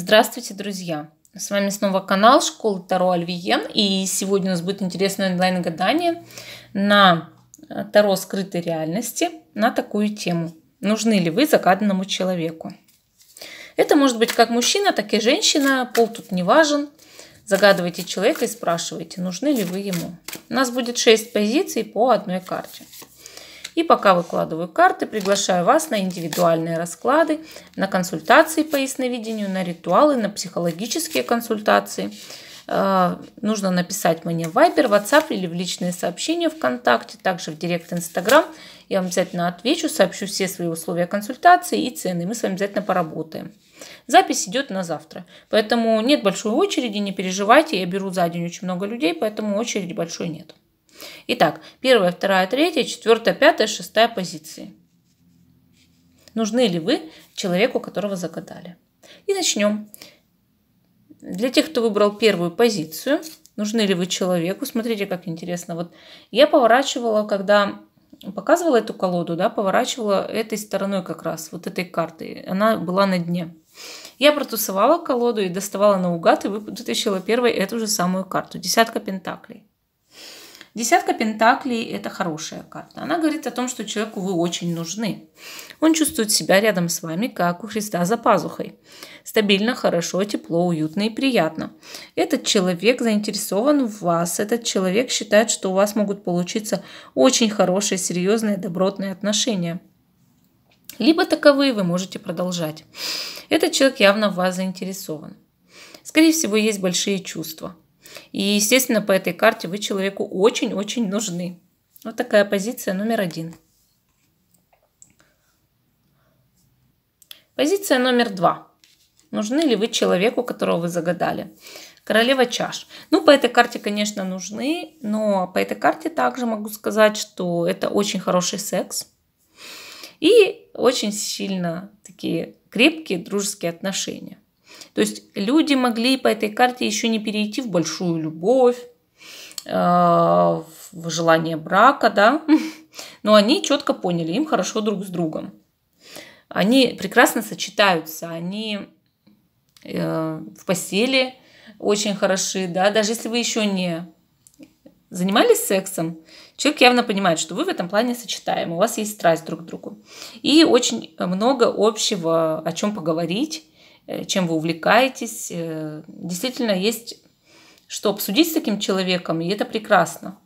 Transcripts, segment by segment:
Здравствуйте, друзья! С вами снова канал Школы Таро Альвиен, и сегодня у нас будет интересное онлайн-гадание на э, Таро скрытой реальности на такую тему. Нужны ли вы загаданному человеку? Это может быть как мужчина, так и женщина, пол тут не важен. Загадывайте человека и спрашивайте, нужны ли вы ему. У нас будет 6 позиций по одной карте. И пока выкладываю карты, приглашаю вас на индивидуальные расклады, на консультации по ясновидению, на ритуалы, на психологические консультации. Э, нужно написать мне в Viber, WhatsApp или в личные сообщения ВКонтакте, также в директ Инстаграм. Я вам обязательно отвечу, сообщу все свои условия консультации и цены. Мы с вами обязательно поработаем. Запись идет на завтра, поэтому нет большой очереди, не переживайте, я беру за день очень много людей, поэтому очереди большой нет. Итак, первая, вторая, третья, четвертая, пятая, шестая позиции. Нужны ли вы человеку, которого загадали? И начнем. Для тех, кто выбрал первую позицию, нужны ли вы человеку? Смотрите, как интересно. Вот я поворачивала, когда показывала эту колоду, да, поворачивала этой стороной как раз, вот этой карты. Она была на дне. Я протусовала колоду и доставала наугад и вытащила первой эту же самую карту. Десятка пентаклей. Десятка пентаклей – это хорошая карта. Она говорит о том, что человеку вы очень нужны. Он чувствует себя рядом с вами, как у Христа за пазухой. Стабильно, хорошо, тепло, уютно и приятно. Этот человек заинтересован в вас. Этот человек считает, что у вас могут получиться очень хорошие, серьезные, добротные отношения. Либо таковые вы можете продолжать. Этот человек явно в вас заинтересован. Скорее всего, есть большие чувства – и, естественно, по этой карте вы человеку очень-очень нужны. Вот такая позиция номер один. Позиция номер два. Нужны ли вы человеку, которого вы загадали? Королева чаш. Ну, по этой карте, конечно, нужны, но по этой карте также могу сказать, что это очень хороший секс и очень сильно такие крепкие дружеские отношения. То есть люди могли по этой карте еще не перейти в большую любовь, э, в желание брака, да, но они четко поняли, им хорошо друг с другом. Они прекрасно сочетаются, они э, в постели очень хороши, да, даже если вы еще не занимались сексом, человек явно понимает, что вы в этом плане сочетаем, у вас есть страсть друг к другу. И очень много общего, о чем поговорить, Э, чем вы увлекаетесь. Э, действительно, есть что обсудить с таким человеком, и это прекрасно.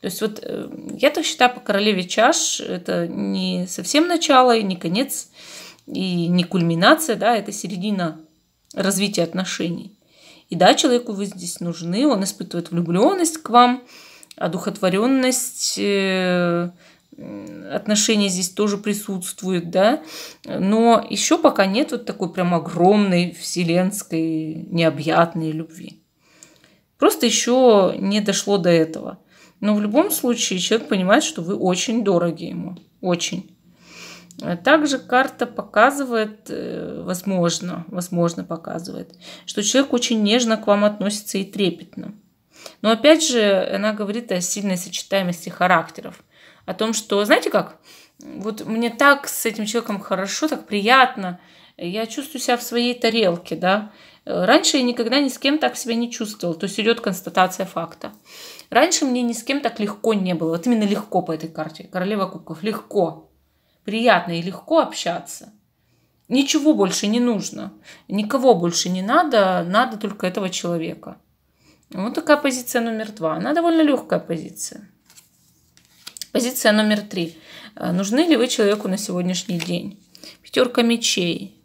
То есть вот э, я так считаю, по королеве чаш это не совсем начало и не конец, и не кульминация, да, это середина развития отношений. И да, человеку вы здесь нужны, он испытывает влюбленность к вам, одухотворенность, отношения здесь тоже присутствуют, да, но еще пока нет вот такой прям огромной вселенской необъятной любви. Просто еще не дошло до этого. Но в любом случае человек понимает, что вы очень дороги ему, очень. Также карта показывает, э, возможно, возможно показывает, что человек очень нежно к вам относится и трепетно. Но опять же, она говорит о сильной сочетаемости характеров – о том, что, знаете как, вот мне так с этим человеком хорошо, так приятно, я чувствую себя в своей тарелке, да. Э, раньше я никогда ни с кем так себя не чувствовал, то есть идет констатация факта. Раньше мне ни с кем так легко не было, вот именно легко по этой карте, королева кубков, легко, приятно и легко общаться. Ничего больше не нужно, никого больше не надо, надо только этого человека. Вот такая позиция номер два. Она довольно легкая позиция. Позиция номер три. Э, нужны ли вы человеку на сегодняшний день? Пятерка мечей.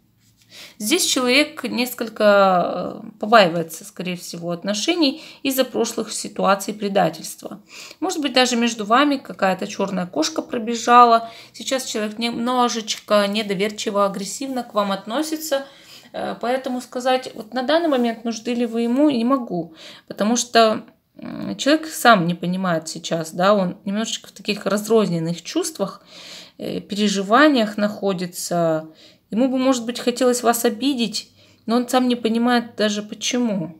Здесь человек несколько э, побаивается, скорее всего, отношений из-за прошлых ситуаций предательства. Может быть, даже между вами какая-то черная кошка пробежала. Сейчас человек немножечко недоверчиво, агрессивно к вам относится. Э, поэтому сказать, вот на данный момент нужды ли вы ему, не могу. Потому что человек сам не понимает сейчас, да, он немножечко в таких разрозненных чувствах, э, переживаниях находится. Ему бы, может быть, хотелось вас обидеть, но он сам не понимает даже почему.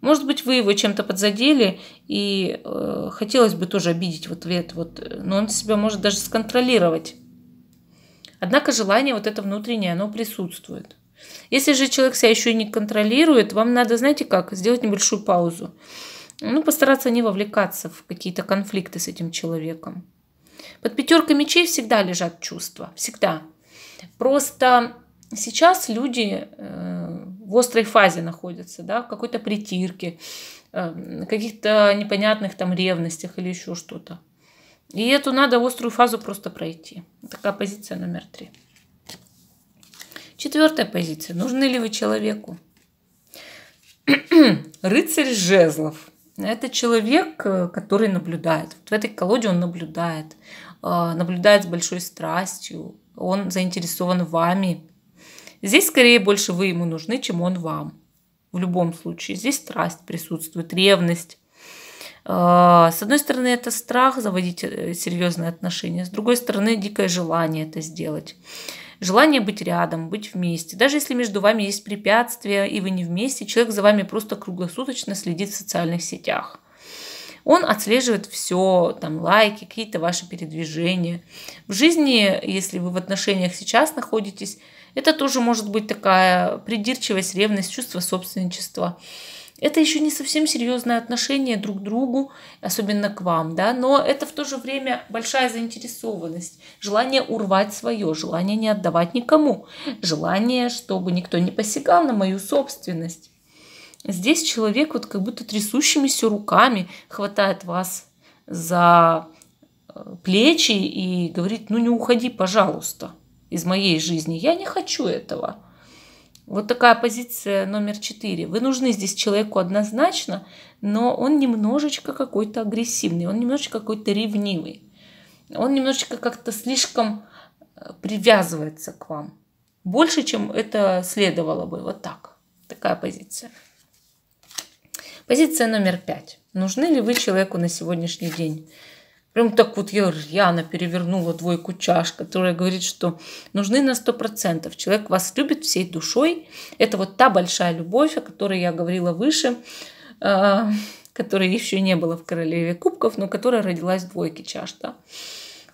Может быть, вы его чем-то подзадели, и э, хотелось бы тоже обидеть в ответ, вот, но он себя может даже сконтролировать. Однако желание вот это внутреннее, оно присутствует. Если же человек себя еще и не контролирует, вам надо, знаете как, сделать небольшую паузу ну, постараться не вовлекаться в какие-то конфликты с этим человеком. Под пятеркой мечей всегда лежат чувства. Всегда. Просто сейчас люди э, в острой фазе находятся, да, в какой-то притирке, э, каких-то непонятных там ревностях или еще что-то. И эту надо острую фазу просто пройти. Такая позиция номер три. Четвертая позиция. Нужны ли вы человеку? Рыцарь жезлов. Это человек, э, который наблюдает. Вот в этой колоде он наблюдает. Э, наблюдает с большой страстью. Он заинтересован вами. Здесь скорее больше вы ему нужны, чем он вам. В любом случае. Здесь страсть присутствует, ревность. Э, с одной стороны, это страх заводить серьезные отношения. С другой стороны, дикое желание это сделать желание быть рядом, быть вместе. Даже если между вами есть препятствия и вы не вместе, человек за вами просто круглосуточно следит в социальных сетях. Он отслеживает все, там лайки, какие-то ваши передвижения. В жизни, если вы в отношениях сейчас находитесь, это тоже может быть такая придирчивость, ревность, чувство собственничества это еще не совсем серьезное отношение друг к другу, особенно к вам, да, но это в то же время большая заинтересованность, желание урвать свое, желание не отдавать никому, желание, чтобы никто не посягал на мою собственность. Здесь человек вот как будто трясущимися руками хватает вас за э, плечи и говорит, ну не уходи, пожалуйста, из моей жизни, я не хочу этого. Вот такая позиция номер четыре. Вы нужны здесь человеку однозначно, но он немножечко какой-то агрессивный, он немножечко какой-то ревнивый, он немножечко как-то слишком э, привязывается к вам. Больше, чем это следовало бы. Вот так. Такая позиция. Позиция номер пять. Нужны ли вы человеку на сегодняшний день? Прям так вот я рьяно перевернула двойку чаш, которая говорит, что нужны на 100%. Человек вас любит всей душой. Это вот та большая любовь, о которой я говорила выше, э, которая еще не было в «Королеве кубков», но которая родилась в двойке чаш. Да?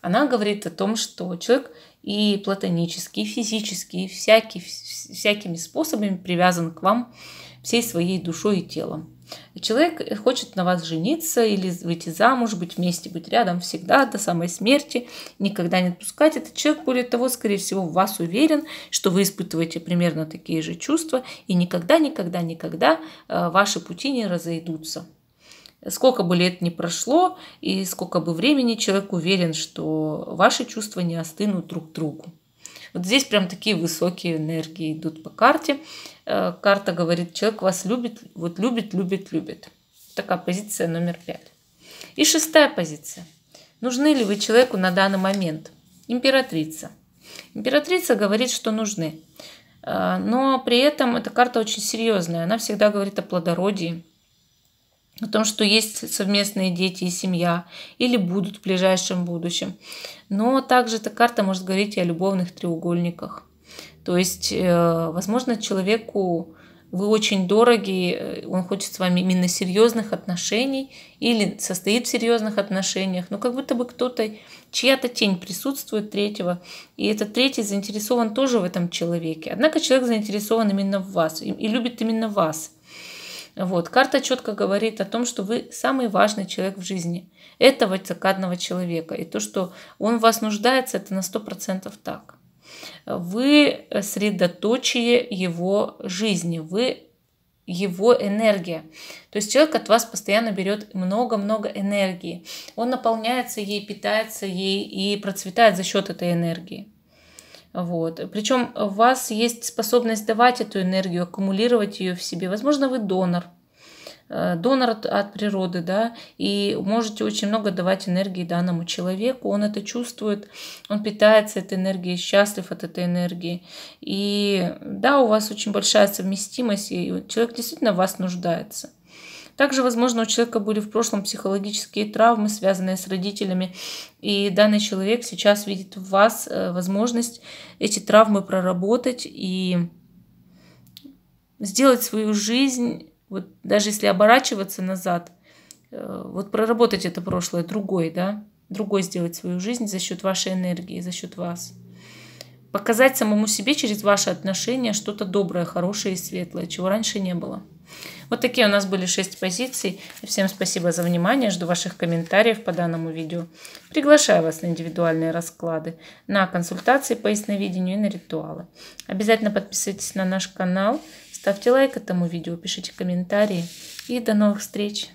Она говорит о том, что человек и платонически, и физически, и всякий, всякими способами привязан к вам всей своей душой и телом. Человек хочет на вас жениться или выйти замуж, быть вместе, быть рядом всегда до самой смерти, никогда не отпускать. Этот человек, более того, скорее всего, в вас уверен, что вы испытываете примерно такие же чувства, и никогда, никогда, никогда э, ваши пути не разойдутся. Сколько бы лет ни прошло и сколько бы времени, человек уверен, что ваши чувства не остынут друг к другу. Вот здесь прям такие высокие энергии идут по карте. Э, карта говорит, человек вас любит, вот любит, любит, любит. Такая позиция номер пять. И шестая позиция. Нужны ли вы человеку на данный момент? Императрица. Императрица говорит, что нужны. Э, но при этом эта карта очень серьезная. Она всегда говорит о плодородии, о том, что есть совместные дети и семья, или будут в ближайшем будущем. Но также эта карта может говорить и о любовных треугольниках. То есть, э, возможно, человеку вы очень дороги, э, он хочет с вами именно серьезных отношений или состоит в серьезных отношениях, но как будто бы кто-то, чья-то тень присутствует третьего, и этот третий заинтересован тоже в этом человеке. Однако человек заинтересован именно в вас и, и любит именно вас. Вот. Карта четко говорит о том, что вы самый важный человек в жизни этого циркадного человека. И то, что он в вас нуждается, это на 100% так. Вы средоточие его жизни, вы его энергия. То есть человек от вас постоянно берет много-много энергии. Он наполняется ей, питается ей и процветает за счет этой энергии. Вот. Причем у вас есть способность давать эту энергию, аккумулировать ее в себе. Возможно, вы донор, Э, донор от, природы, да, и можете очень много давать энергии данному человеку, он это чувствует, он питается этой энергией, счастлив от этой энергии. И да, у вас очень большая совместимость, и человек действительно в вас нуждается. Также, возможно, у человека были в прошлом психологические травмы, связанные с родителями, и данный человек сейчас видит в вас э, возможность эти травмы проработать и сделать свою жизнь вот даже если оборачиваться назад, э, вот проработать это прошлое другой, да, другой сделать свою жизнь за счет вашей энергии, за счет вас. Показать самому себе через ваши отношения что-то доброе, хорошее и светлое, чего раньше не было. Вот такие у нас были шесть позиций. Всем спасибо за внимание. Жду ваших комментариев по данному видео. Приглашаю вас на индивидуальные расклады, на консультации по ясновидению и на ритуалы. Обязательно подписывайтесь на наш канал. Ставьте лайк этому видео, пишите комментарии и до новых встреч!